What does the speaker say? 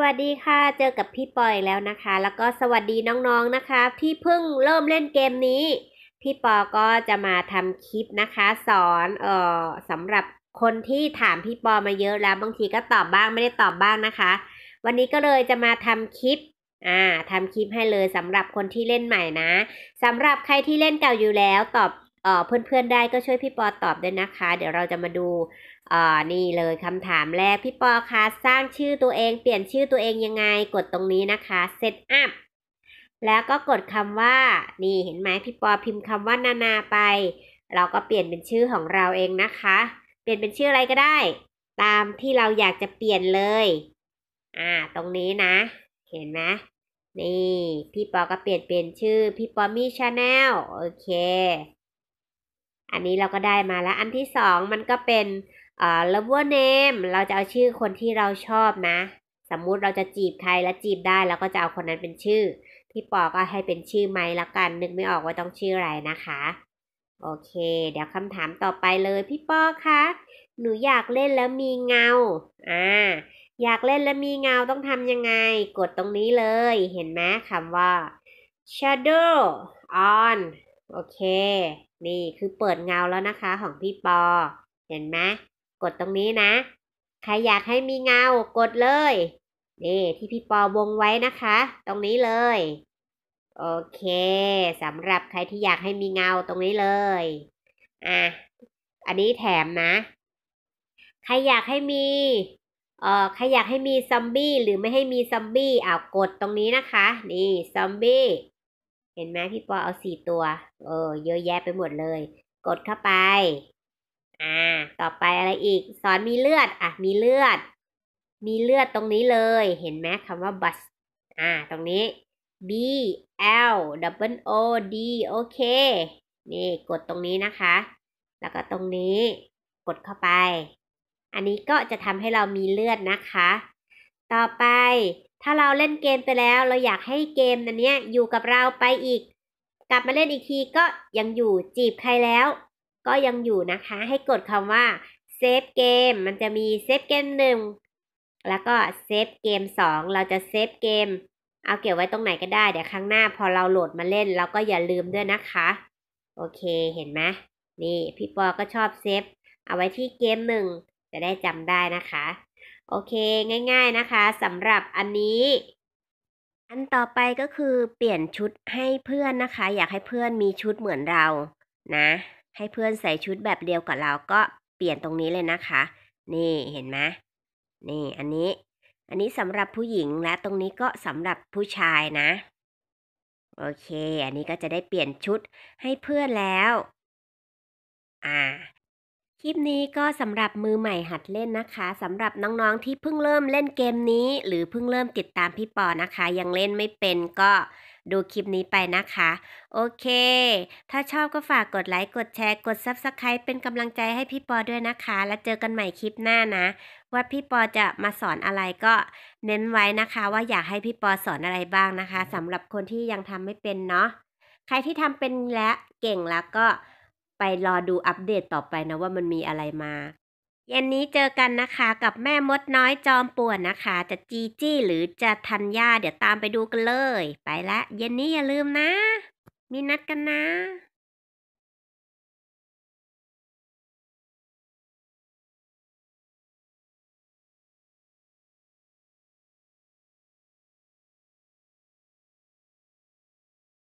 วัสดีค่ะ เจอกับพี่ปอยแล้วนะคะ แล้วก็สวัสดีน้องๆนนะคะ ที่เพิ่งเริ่มเล่นเกมนี้ พี่ปอก็จะมาทำคลิปนะคะ สอนเอ่อสำหรับคนที่ถามพี่ปอมาเยอะแล้ว บางทีก็ตอบบ้างไม่ได้ตอบบ้างนะคะ วันนี้ก็เลยจะมาทำคลิป อ่าทำคลิปให้เลยสำหรับคนที่เล่นใหม่นะสำหรับใครที่เล่นเก่าอยู่แล้ว ตอบเพื่อนๆได้ก็ช่วยพี่ปอตอบด้วยนะคะ เดี๋ยวเราจะมาดูอ๋อนี่เลยคำถามแรก พี่ปอคะสร้างชื่อตัวเอง เปลี่ยนชื่อตัวเองยังไง กดตรงนี้นะคะ set up แล้วก็กดคำว่า นี่เห็นไหมพี่ปอพิมพ์คำว่านานาไป เราก็เปลี่ยนเป็นชื่อของเราเองนะคะ เปลี่ยนเป็นชื่ออะไรก็ได้ ตามที่เราอยากจะเปลี่ยนเลย อ่าตรงนี้นะ เห็นไหมนี่ พี่ปอก็เปลี่ยนเป็นชื่อพี่ปอมีชาแนลโอเค อันนี้เราก็ได้มาแล้วอันที่สองมันก็เป็นอ่า lover name เราจะเอาชื่อคนที่เราชอบนะ สมมุติเราจะจีบใครและจีบได้เราก็จะเอาคนนั้นเป็นชื่อ พี่ปอ ก็ให้เป็นชื่อไม้ละกัน นึกไม่ออกว่าต้องชื่ออะไรนะคะ โอเค เดี๋ยวคำถามต่อไปเลยพี่ปอคะ หนูอยากเล่นแล้วมีเงา อ่า อยากเล่นแล้วมีเงาต้องทำยังไง กดตรงนี้เลย เห็นไหมคำว่า shadow on โอเค นี่คือเปิดเงาแล้วนะคะ ของพี่ปอ เห็นไหมกดตรงนี้นะ ใครอยากให้มีเงากดเลย นี่ ที่พี่ปอวงไว้นะคะ ตรงนี้เลย โอเคสำหรับใครที่อยากให้มีเงาตรงนี้เลย อ่ะ อันนี้แถมนะ ใครอยากให้มี เอ่อใครอยากให้มีซอมบี้หรือไม่ให้มีซอมบี้อ่ากดตรงนี้นะคะ นี่ ซอมบี้ เห็นไหมพี่ปอเอาสี่ตัว เออ เยอะแยะไปหมดเลย กดเข้าไปอ่า ต่อไปอะไรอีกสอนมีเลือดอ่ะมีเลือด มีเลือดตรงนี้เลย เห็นไหมคำว่า bus อ่าตรงนี้ b l d o u o d โอเคนี่กดตรงนี้นะคะแล้วก็ตรงนี้กดเข้าไป อันนี้ก็จะทำให้เรามีเลือดนะคะ ต่อไปถ้าเราเล่นเกมไปแล้ว เราอยากให้เกมอันนี้อยู่กับเราไปอีก กลับมาเล่นอีกทีก็ยังอยู่จีบใครแล้วก็ยังอยู่นะคะ ให้กดคำว่าเซฟเกมมันจะมีเซฟเกมหนึ่งแล้วก็เซฟเกมสอ2เราจะเซฟเกมเอาเก็บไว้ตรงไหนก็ได้เดี๋ยวครั้งหน้าพอเราโหลดมาเล่น เราก็อย่าลืมด้วยนะคะ โอเคเห็นไหมนี่พี่ปอก็ชอบเซฟเอาไว้ที่เกมหนึ่งจะได้จำได้นะคะ โอเค ง่ายๆนะคะสำหรับอันนี้อันต่อไปก็คือเปลี่ยนชุดให้เพื่อนนะคะ อยากให้เพื่อนมีชุดเหมือนเรานะให้เพื่อนใส่ชุดแบบเดียวกับเราก็เปลี่ยนตรงนี้เลยนะคะ นี่เห็นไหมนี่อันนี้ อันนี้สำหรับผู้หญิงและตรงนี้ก็สำหรับผู้ชายนะ โอเค อันนี้ก็จะได้เปลี่ยนชุดให้เพื่อนแล้ว อ่า คลิปนี้ก็สำหรับมือใหม่หัดเล่นนะคะ สำหรับน้องๆที่เพิ่งเริ่มเล่นเกมนี้ หรือเพิ่งเริ่มติดตามพี่ปอนะคะ ยังเล่นไม่เป็นก็ดูคลิปนี้ไปนะคะ โอเค ถ้าชอบก็ฝากกดไลค์ กดแชร์ กด Subscribe เป็นกำลังใจให้พี่ปอด้วยนะคะ แล้วเจอกันใหม่คลิปหน้านะ ว่าพี่ปอจะมาสอนอะไรก็เน้นไว้นะคะ ว่าอยากให้พี่ปอสอนอะไรบ้างนะคะสำหรับคนที่ยังทำไม่เป็นเนาะใครที่ทำเป็นและเก่งแล้วก็ไปรอดูอัปเดตต่อไปนะว่ามันมีอะไรมาเย็นนี้เจอกันนะคะกับแม่มดน้อยจอมป่วนนะคะ จะจีจี้หรือจะทันยาเดี๋ยวตามไปดูกันเลย ไปละเย็นนี้อย่าลืมนะ มีนัดกันนะ